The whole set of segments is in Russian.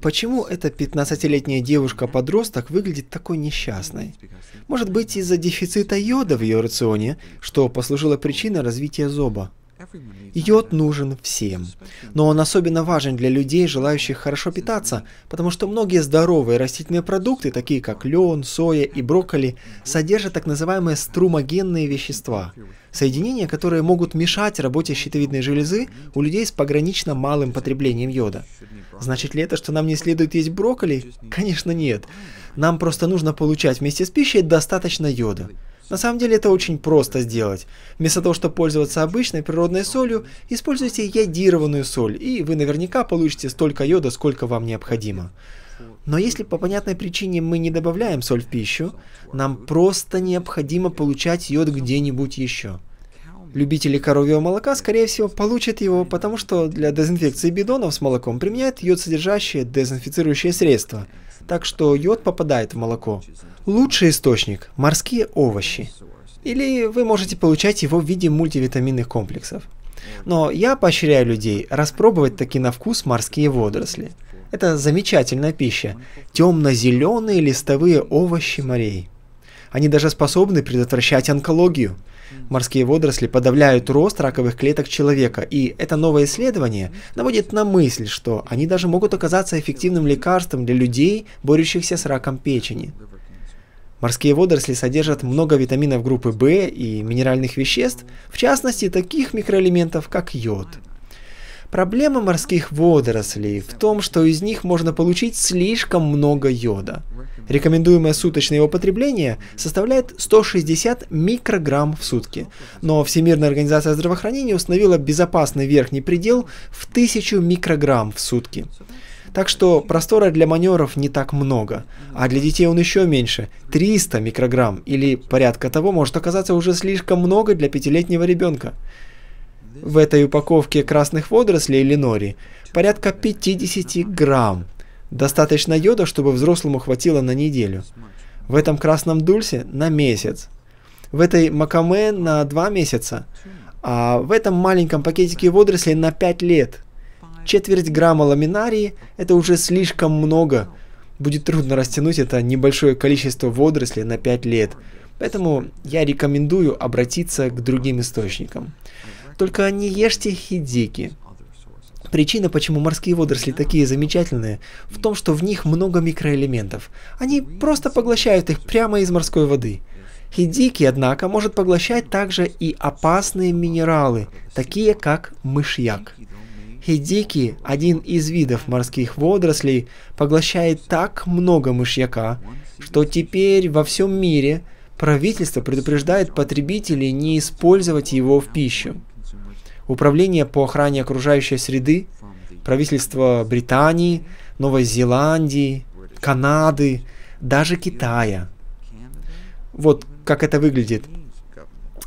Почему эта 15-летняя девушка-подросток выглядит такой несчастной? Может быть, из-за дефицита йода в ее рационе, что послужило причиной развития зоба? Йод нужен всем, но он особенно важен для людей, желающих хорошо питаться, потому что многие здоровые растительные продукты, такие как лен, соя и брокколи, содержат так называемые струмогенные вещества, соединения, которые могут мешать работе щитовидной железы у людей с погранично малым потреблением йода. Значит ли это, что нам не следует есть брокколи? Конечно нет. Нам просто нужно получать вместе с пищей достаточно йода. На самом деле это очень просто сделать. Вместо того, чтобы пользоваться обычной природной солью, используйте йодированную соль, и вы наверняка получите столько йода, сколько вам необходимо. Но если по понятной причине мы не добавляем соль в пищу, нам просто необходимо получать йод где-нибудь еще. Любители коровьего молока, скорее всего, получат его, потому что для дезинфекции бидонов с молоком применяют йод содержащие дезинфицирующие средства – так что йод попадает в молоко. Лучший источник – морские овощи. Или вы можете получать его в виде мультивитаминных комплексов. Но я поощряю людей распробовать таки на вкус морские водоросли. Это замечательная пища. Темно-зеленые листовые овощи морей. Они даже способны предотвращать онкологию. Морские водоросли подавляют рост раковых клеток человека, и это новое исследование наводит на мысль, что они даже могут оказаться эффективным лекарством для людей, борющихся с раком печени. Морские водоросли содержат много витаминов группы В и минеральных веществ, в частности таких микроэлементов, как йод. Проблема морских водорослей в том, что из них можно получить слишком много йода. Рекомендуемое суточное его потребление составляет 160 микрограмм в сутки, но Всемирная организация здравоохранения установила безопасный верхний предел в 1000 микрограмм в сутки. Так что простора для манеров не так много, а для детей он еще меньше – 300 микрограмм, или порядка того может оказаться уже слишком много для пятилетнего ребенка. В этой упаковке красных водорослей или порядка 50 грамм. Достаточно йода, чтобы взрослому хватило на неделю. В этом красном дульсе на месяц. В этой макаме на два месяца. А в этом маленьком пакетике водорослей на 5 лет. Четверть грамма ламинарии – это уже слишком много. Будет трудно растянуть это небольшое количество водорослей на 5 лет. Поэтому я рекомендую обратиться к другим источникам. Только не ешьте хидики. Причина, почему морские водоросли такие замечательные, в том, что в них много микроэлементов. Они просто поглощают их прямо из морской воды. Хидики, однако, может поглощать также и опасные минералы, такие как мышьяк. Хидики, один из видов морских водорослей, поглощает так много мышьяка, что теперь во всем мире правительство предупреждает потребителей не использовать его в пищу. Управление по охране окружающей среды, правительство Британии, Новой Зеландии, Канады, даже Китая. Вот как это выглядит.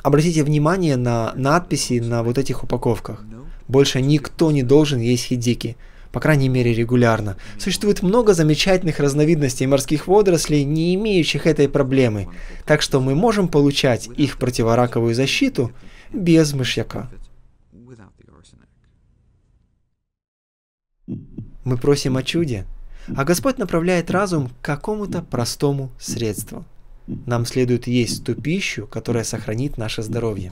Обратите внимание на надписи на вот этих упаковках. Больше никто не должен есть хидики, по крайней мере регулярно. Существует много замечательных разновидностей морских водорослей, не имеющих этой проблемы, так что мы можем получать их противораковую защиту без мышьяка. Мы просим о чуде, а Господь направляет разум к какому-то простому средству. Нам следует есть ту пищу, которая сохранит наше здоровье.